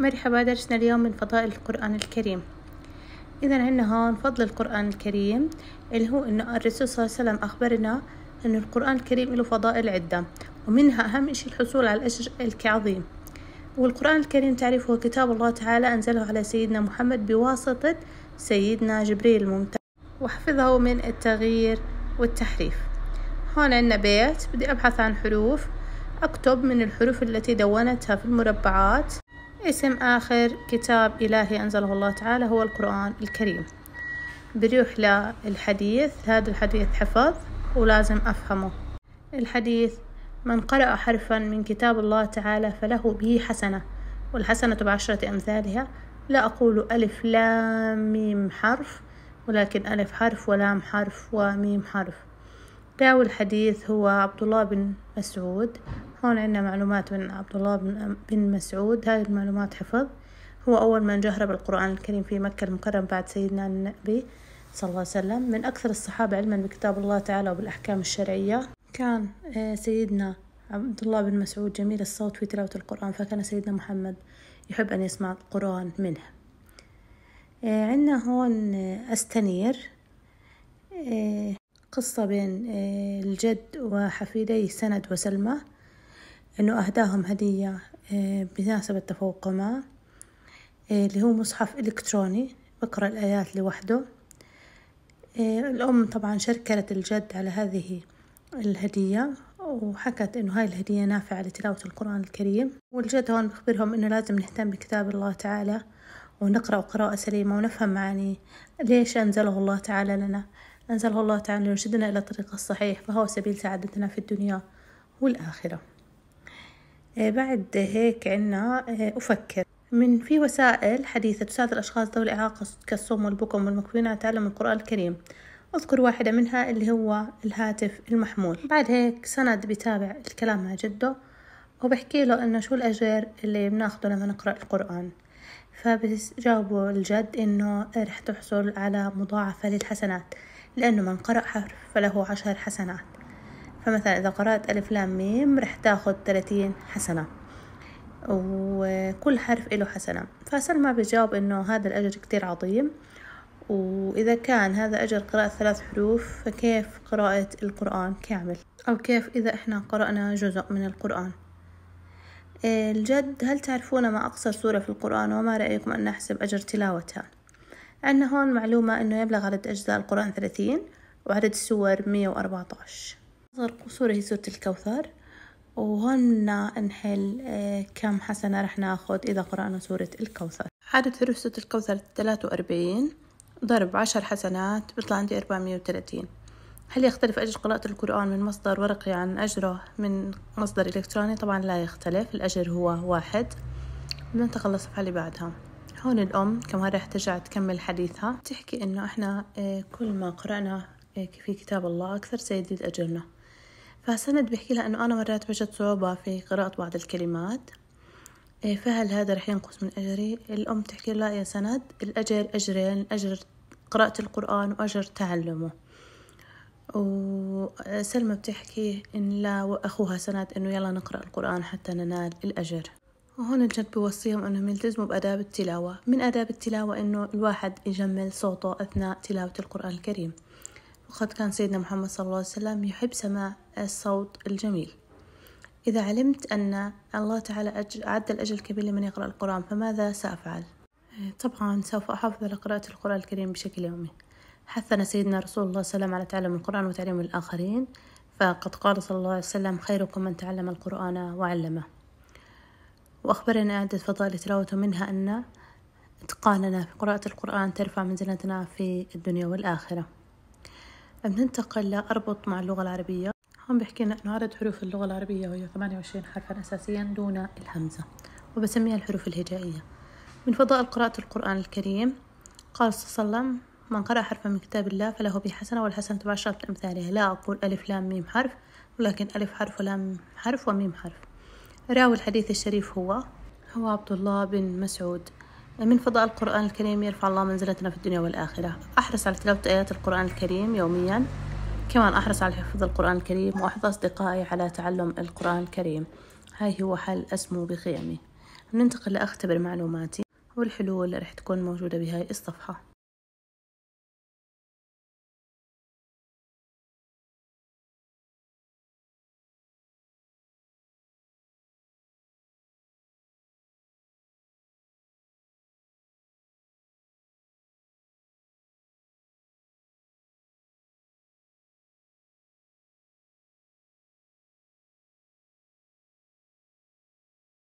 مرحبا درسنا اليوم من فضائل القرآن الكريم إذا عندنا هون فضل القرآن الكريم اللي هو إنه الرسول صلى الله عليه وسلم أخبرنا إنه القرآن الكريم له فضائل عدة ومنها أهم إشي الحصول على الأجر العظيم والقرآن الكريم هو كتاب الله تعالى أنزله على سيدنا محمد بواسطة سيدنا جبريل الممتاز وحفظه من التغيير والتحريف هون عندنا بيت بدي أبحث عن حروف أكتب من الحروف التي دونتها في المربعات اسم آخر كتاب إلهي أنزله الله تعالى هو القرآن الكريم بروح للحديث هذا الحديث حفظ ولازم أفهمه الحديث من قرأ حرفا من كتاب الله تعالى فله به حسنة والحسنة بعشرة أمثالها لا أقول ألف لام ميم حرف ولكن ألف حرف ولام حرف وميم حرف داوي الحديث هو عبد الله بن مسعود هون عندنا معلومات من عبد الله بن, مسعود هاي المعلومات حفظ هو أول من جهر بالقرآن الكريم في مكة المكرمة بعد سيدنا النبي صلى الله عليه وسلم من أكثر الصحابة علما بكتاب الله تعالى وبالأحكام الشرعية كان آه، سيدنا عبد الله بن مسعود جميل الصوت في تلاوة القرآن فكان سيدنا محمد يحب أن يسمع القرآن منه آه، عندنا هون آه، أستنير قصة بين آه، الجد وحفيدي سند وسلمى أنه أهداهم هدية آه، بمناسبة تفوقهما آه، اللي هو مصحف إلكتروني بقرأ الآيات لوحده الأم طبعا شكرت الجد على هذه الهدية وحكت إنه هاي الهدية نافعة لتلاوة القرآن الكريم والجد هون بخبرهم إنه لازم نهتم بكتاب الله تعالى ونقرأ قراءة سليمة ونفهم معاني ليش أنزله الله تعالى لنا أنزله الله تعالى ليرشدنا إلى الطريق الصحيح فهو سبيل سعادتنا في الدنيا والآخرة آه، بعد هيك عنا آه، أفكر من في وسائل حديثة تساعد الأشخاص ذوي الإعاقة كالصم والبكم والمكفين على تعلم القرآن الكريم أذكر واحدة منها اللي هو الهاتف المحمول بعد هيك سند بتابع الكلام مع جده وبحكي له إنه شو الأجر اللي بناخده لما نقرأ القرآن فبجاوبه الجد إنه رح تحصل على مضاعفة للحسنات لأنه من قرأ حرف فله عشر حسنات فمثلا إذا قرأت ألف لام ميم رح تاخد ثلاثين حسنة وكل حرف له حسنة فسلمى بجاوب إنه هذا الأجر كتير عظيم وإذا كان هذا أجر قراءة ثلاث حروف فكيف قراءة القرآن كامل أو كيف إذا إحنا قرأنا جزء من القرآن الجد هل تعرفون ما أقصر سورة في القرآن وما رأيكم أن نحسب أجر تلاوتها عندنا هون معلومة أنه يبلغ عدد أجزاء القرآن ثلاثين وعدد السور مية وأربعة أصغر سورة هي سورة الكوثر وهون بدنا نحل آه، كم حسنة رح ناخد إذا قرأنا سورة الكوثر عدد حروف سورة الكوثر ثلاثة وأربعين ضرب عشر حسنات بيطلع عندي أربعمية وثلاثين هل يختلف أجر قراءة القرآن من مصدر ورقي عن أجره من مصدر إلكتروني؟ طبعا لا يختلف الأجر هو واحد بننتقل للصفحة اللي بعدها هون الأم كمان راح ترجع تكمل حديثها تحكي إنه إحنا آه، كل ما قرأنا آه، في كتاب الله أكثر سيزيد أجرنا فسند بيحكي لها إنه أنا مرات بجد صعوبة في قراءة بعض الكلمات آه، فهل هذا رح ينقص من أجري؟ الأم تحكي لا يا سند الأجر أجرين أجر قراءة القرآن وأجر تعلمه وسلمى بتحكي إن لا وأخوها سند إنه يلا نقرأ القرآن حتى ننال الأجر وهون الجد بوصيهم أنهم يلتزموا بأداب التلاوة من أداب التلاوة أنه الواحد يجمل صوته أثناء تلاوة القرآن الكريم وقد كان سيدنا محمد صلى الله عليه وسلم يحب سماع الصوت الجميل إذا علمت أن الله تعالى عد الأجل الكبير لمن يقرأ القرآن فماذا سأفعل؟ طبعا سوف أحافظ على قراءة القرآن الكريم بشكل يومي حثنا سيدنا رسول الله صلى الله عليه وسلم على تعلم القرآن وتعليم الآخرين فقد قال صلى الله عليه وسلم خيركم من تعلم القرآن وعلمه وأخبرنا عدة فضائل تلاوته منها أن إتقاننا في قراءة القرآن ترفع منزلتنا في الدنيا والآخرة بننتقل لأربط مع اللغة العربية هون بيحكي لنا أنه عدد حروف اللغة العربية وهي 28 حرفا أساسيا دون الهمزة وبسميها الحروف الهجائية من فضائل قراءة القرآن الكريم قال صلى الله عليه وسلم من قرأ حرفا من كتاب الله فله به حسنة والحسنة بعشرة أمثالها لا أقول ألف لام ميم حرف ولكن ألف حرف ولام حرف وميم حرف راوي الحديث الشريف هو هو عبد الله بن مسعود من فضاء القرآن الكريم يرفع الله منزلتنا في الدنيا والآخرة أحرص على تلاوة آيات القرآن الكريم يوميا كمان أحرص على حفظ القرآن الكريم وأحظى أصدقائي على تعلم القرآن الكريم هاي هو حل أسمو بقيمي ننتقل لأختبر معلوماتي والحلول رح تكون موجودة بهاي الصفحة